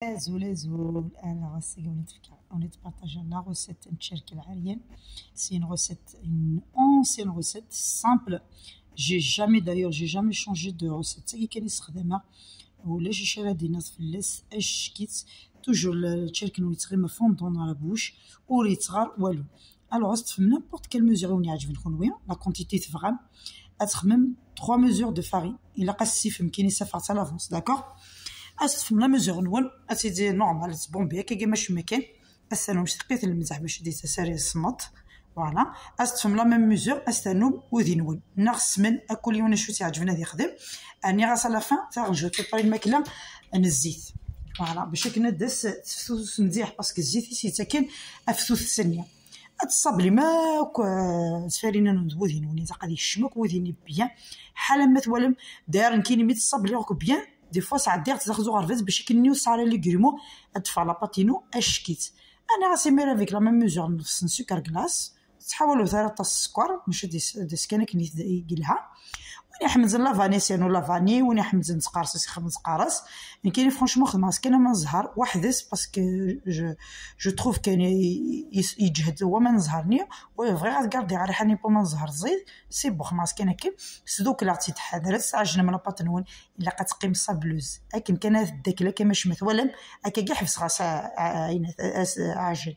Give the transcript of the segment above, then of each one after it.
Alors ah c'est comme on est partager la recette un chèrek aérien. C'est une recette une ancienne recette simple. J'ai jamais d'ailleurs j'ai jamais changé de recette. C'est quel est ce que ça démarre. Vous laissez chèrek à la dinas. Toujours le chèrek nous laisserait ma dans la bouche ou laissera ou alors reste n'importe quelle mesure on y ajoute une quantité la quantité vraiment être même trois mesures de farine. Il a cassé il fait une mise à l'avance d'accord. اسف لا مزيغ نول اسيدي نورمال بيا كي كيما مكان استنو شقيت المزح باش ديت ساري الصمت فوالا من لا ميم ميزور وذين وذينوي نغس من اكل يونا شو تعجبنا دي خدم اني غاس على فان تاغجو تبري الماكله الزيت فوالا باش كنا دس تفتوس مزيح باسكو الزيت سي تاكل افسوس سنيه اتصاب لي ماك آه، سفارينا نذوذين وني تقدي الشمك وذيني بيان حالا ما ثولم داير كيني ميتصاب لي بيان دي فوا سعدي دير تاخذو غرفات باش يكنيو ساري لي كريمو ادفع لاباتينو اشكيت انا غاسي مير افيك لا ميم ميزور نص سكر كلاص تحول تاع السكر ماشي ديسكان كني قالها وني حمزن لا فانيسيان ولا فاني وني حمزن سي خمس مي كاين فرانشمون خدمه سكينا من نزهر وحدس باسكو جو تروف كان يجهد هو الزهر نزهرني و فغي غاردي على ريحاني بو من الزهر زيد سي بو خمس كان كي سدوك لا تحدرس ساعه من باتنون الا قتقيم صابلوز اكن داك لا كما شمث ولا اكا كاع حفص غاس عجل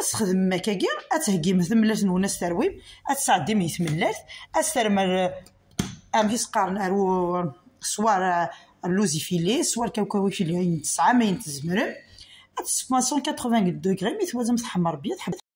أسخدم ما كاكي أتهجي مثملات نونا سترويم أتسعدي ميت ملات أسترمر أم هي سقارن أرو سوار اللوزي فيلي سوار كوكوي فيلي تسعة ما ينتزمر أتسما سون كاتخوفان دوغري ميت وزم تحمر بيض